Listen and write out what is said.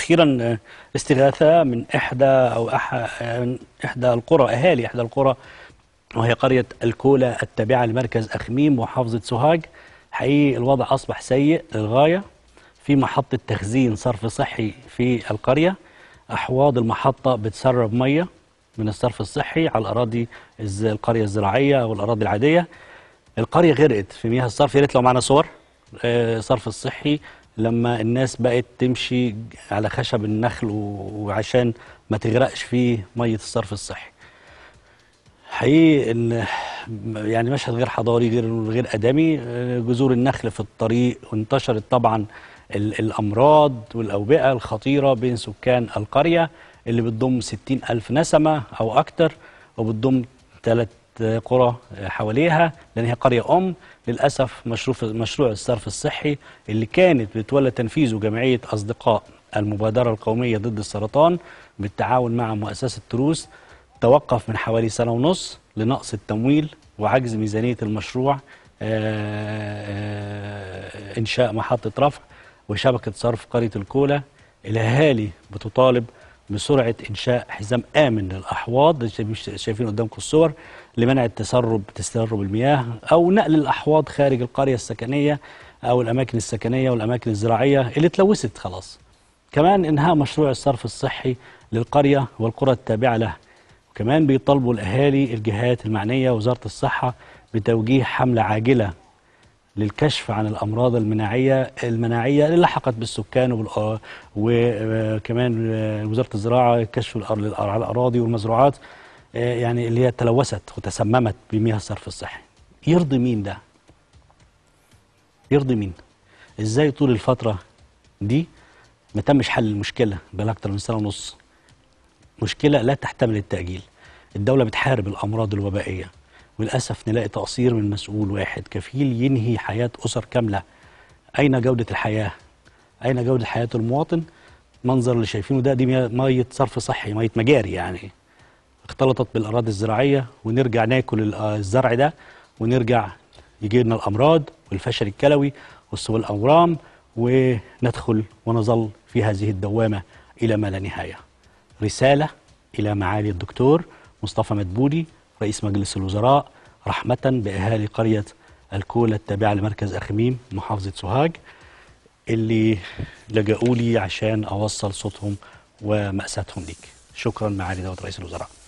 أخيرا آه، استغاثة من إحدى أو أح... آه، إحدى القرى أهالي إحدى القرى وهي قرية الكولا التابعة لمركز أخميم محافظه سوهاج حقيقي الوضع أصبح سيء للغاية في محطة تخزين صرف صحي في القرية أحواض المحطة بتسرب مية من الصرف الصحي على الأراضي القرية الزراعية أو الأراضي العادية القرية غرقت في مياه الصرف يا ريت لو معنا صور آه، صرف الصحي لما الناس بقت تمشي على خشب النخل وعشان ما تغرقش فيه ميه الصرف الصحي حقيقي ان يعني مشهد غير حضاري غير غير ادمي آه، جذور النخل في الطريق وانتشرت طبعا الامراض والاوبئه الخطيره بين سكان القريه اللي بتضم 60 الف نسمه او اكتر وبتضم ثلاث قرى حواليها لأن هي قرية أم للأسف مشروع الصرف الصحي اللي كانت بتولى تنفيذه جمعية أصدقاء المبادرة القومية ضد السرطان بالتعاون مع مؤسسة تروس توقف من حوالي سنة ونص لنقص التمويل وعجز ميزانية المشروع آه، آه، إنشاء محطة رفع وشبكة صرف قرية الكولا الأهالي بتطالب بسرعه انشاء حزام امن للاحواض شايفين قدامكم الصور لمنع التسرب تسرب المياه او نقل الاحواض خارج القريه السكنيه او الاماكن السكنيه والاماكن الزراعيه اللي اتلوثت خلاص. كمان انهاء مشروع الصرف الصحي للقريه والقرى التابعه له. وكمان بيطالبوا الاهالي الجهات المعنيه وزاره الصحه بتوجيه حمله عاجله للكشف عن الامراض المناعيه المناعيه اللي لحقت بالسكان آه، وكمان وزاره الزراعه كشف على الاراضي والمزروعات آه، يعني اللي هي تلوثت وتسممت بمياه الصرف الصحي يرضي مين ده يرضي مين ازاي طول الفتره دي ما تمش حل المشكله بقى اكتر من سنه ونص مشكله لا تحتمل التاجيل الدوله بتحارب الامراض الوبائيه وللاسف نلاقي تقصير من مسؤول واحد كفيل ينهي حياه اسر كامله اين جوده الحياه اين جوده حياه المواطن منظر اللي شايفينه ده دي ميه صرف صحي ميه مجاري يعني اختلطت بالاراضي الزراعيه ونرجع ناكل آه، الزرع ده ونرجع يجي لنا الامراض والفشل الكلوي والسوء الاورام وندخل ونظل في هذه الدوامه الى ما لا نهايه. رساله الى معالي الدكتور مصطفى مدبولي رئيس مجلس الوزراء رحمة بأهالي قرية الكولة التابعة لمركز أخميم محافظة سوهاج اللي لجأوا لي عشان أوصل صوتهم ومأساتهم ليك شكرا معالي دولة رئيس الوزراء